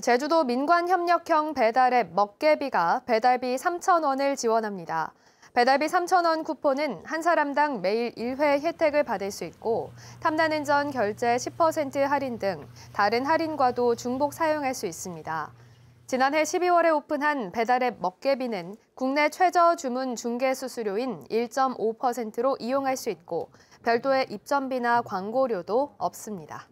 제주도 민관협력형 배달앱 먹개비가 배달비 3,000원을 지원합니다. 배달비 3,000원 쿠폰은 한 사람당 매일 1회 혜택을 받을 수 있고 탐나는 전 결제 10% 할인 등 다른 할인과도 중복 사용할 수 있습니다. 지난해 12월에 오픈한 배달앱 먹개비는 국내 최저 주문 중개 수수료인 1.5%로 이용할 수 있고 별도의 입점비나 광고료도 없습니다.